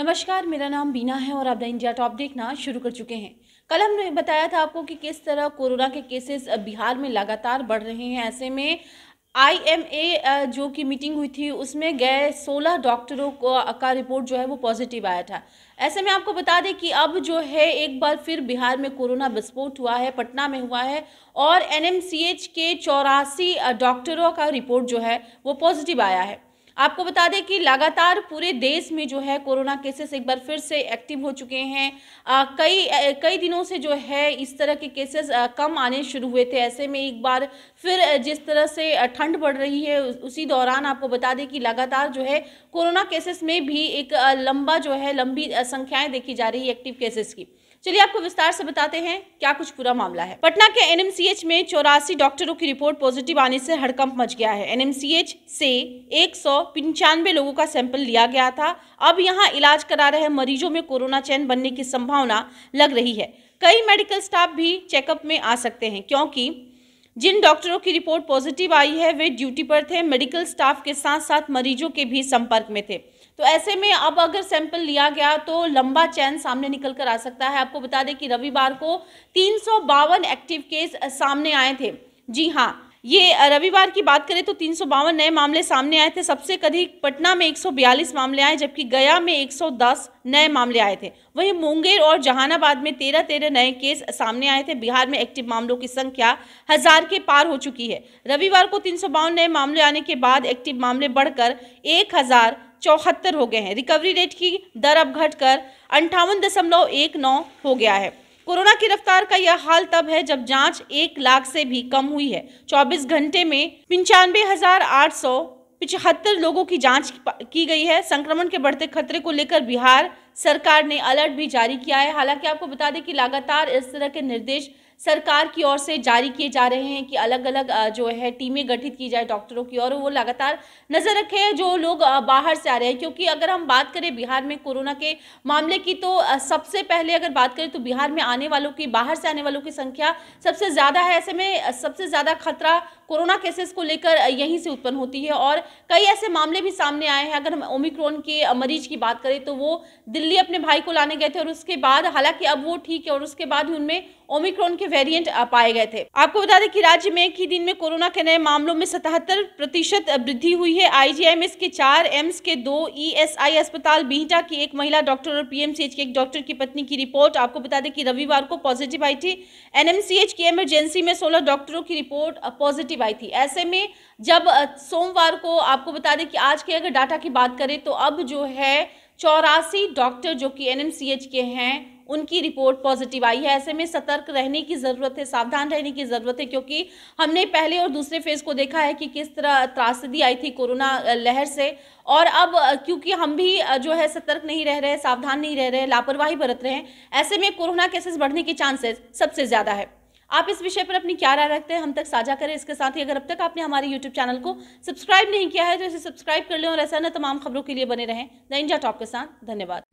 नमस्कार मेरा नाम बीना है और आप द इंडिया टॉप देखना शुरू कर चुके हैं कल हमने बताया था आपको कि किस तरह कोरोना के केसेस बिहार में लगातार बढ़ रहे हैं ऐसे में आईएमए जो कि मीटिंग हुई थी उसमें गए 16 डॉक्टरों का रिपोर्ट जो है वो पॉजिटिव आया था ऐसे में आपको बता दें कि अब जो है एक बार फिर बिहार में कोरोना विस्फोट हुआ है पटना में हुआ है और एनएमसीएच के चौरासी डॉक्टरों का रिपोर्ट जो है वो पॉजिटिव आया है आपको बता दें कि लगातार पूरे देश में जो है कोरोना केसेस एक बार फिर से एक्टिव हो चुके हैं आ, कई आ, कई दिनों से जो है इस तरह के केसेस कम आने शुरू हुए थे ऐसे में एक बार फिर जिस तरह से ठंड बढ़ रही है उसी दौरान आपको बता दें कि लगातार जो है कोरोना केसेस में भी एक लंबा जो है लंबी संख्याएं देखी जा रही है एक्टिव केसेस की चलिए आपको विस्तार से बताते हैं क्या कुछ पूरा मामला है पटना के एनएमसीएच में चौरासी डॉक्टरों की रिपोर्ट पॉजिटिव आने से हड़कंप मच गया है एनएमसीएच से एक सौ पंचानवे लोगों का सैंपल लिया गया था अब यहां इलाज करा रहे मरीजों में कोरोना चैन बनने की संभावना लग रही है कई मेडिकल स्टाफ भी चेकअप में आ सकते हैं क्योंकि जिन डॉक्टरों की रिपोर्ट पॉजिटिव आई है वे ड्यूटी पर थे मेडिकल स्टाफ के साथ साथ मरीजों के भी संपर्क में थे तो ऐसे में अब अगर सैंपल लिया गया तो लंबा चैन सामने निकल कर आ सकता है आपको बता दें कि रविवार को तीन एक्टिव केस सामने आए थे जी हाँ ये रविवार की बात करें तो तीन नए मामले सामने आए थे सबसे अधिक पटना में 142 मामले आए जबकि गया में 110 नए मामले आए थे वहीं मुंगेर और जहानाबाद में तेरह तेरह नए केस सामने आए थे बिहार में एक्टिव मामलों की संख्या हजार के पार हो चुकी है रविवार को तीन नए मामले आने के बाद एक्टिव मामले बढ़कर एक चौहत्तर हो गए हैं रिकवरी रेट की दर अब घटकर अंठावन दशमलव एक नौ हो गया है कोरोना की रफ्तार का यह हाल तब है जब जांच एक लाख से भी कम हुई है 24 घंटे में पंचानवे हजार आठ सौ पिछहत्तर लोगों की जांच की गई है संक्रमण के बढ़ते खतरे को लेकर बिहार सरकार ने अलर्ट भी जारी किया है हालांकि आपको बता दें कि लगातार इस तरह के निर्देश सरकार की ओर से जारी किए जा रहे हैं कि अलग अलग जो है टीमें गठित की जाए डॉक्टरों की और वो लगातार नज़र रखे जो लोग बाहर से आ रहे हैं क्योंकि अगर हम बात करें बिहार में कोरोना के मामले की तो सबसे पहले अगर बात करें तो बिहार में आने वालों की बाहर से आने वालों की संख्या सबसे ज़्यादा है ऐसे में सबसे ज़्यादा खतरा कोरोना केसेस को लेकर यहीं से उत्पन्न होती है और कई ऐसे मामले भी सामने आए हैं अगर हम ओमिक्रॉन के मरीज की बात करें तो वो दिल्ली अपने भाई को लाने गए थे और उसके बाद हालांकि अब वो ठीक है और उसके बाद ही उनमें ओमिक्रॉन के वेरिएंट पाए गए थे आपको बता दें कि राज्य में एक ही दिन में कोरोना के नए मामलों में सतहत्तर प्रतिशत वृद्धि हुई है आईजीएमएस के चार एम्स के दो ईएसआई e अस्पताल बीहटा की एक महिला डॉक्टर और पीएमसीएच के एक डॉक्टर की पत्नी की रिपोर्ट आपको बता दें कि रविवार को पॉजिटिव आई थी एनएमसीएच की इमरजेंसी में सोलह डॉक्टरों की रिपोर्ट पॉजिटिव आई थी ऐसे में जब सोमवार को आपको बता दें कि आज के अगर डाटा की बात करें तो अब जो है चौरासी डॉक्टर जो कि एन के हैं उनकी रिपोर्ट पॉजिटिव आई है ऐसे में सतर्क रहने की ज़रूरत है सावधान रहने की ज़रूरत है क्योंकि हमने पहले और दूसरे फेज़ को देखा है कि किस तरह त्रासदी आई थी कोरोना लहर से और अब क्योंकि हम भी जो है सतर्क नहीं रह रहे सावधान नहीं रह रहे लापरवाही बरत रहे हैं ऐसे में कोरोना केसेस बढ़ने के चांसेस सबसे ज़्यादा है आप इस विषय पर अपनी क्या राय रखते हैं हम तक साझा करें इसके साथ ही अगर अब तक आपने हमारे यूट्यूब चैनल को सब्सक्राइब नहीं किया है तो इसे सब्सक्राइब कर लें और ऐसा ना तमाम खबरों के लिए बने रहें द इंडिया टॉप के साथ धन्यवाद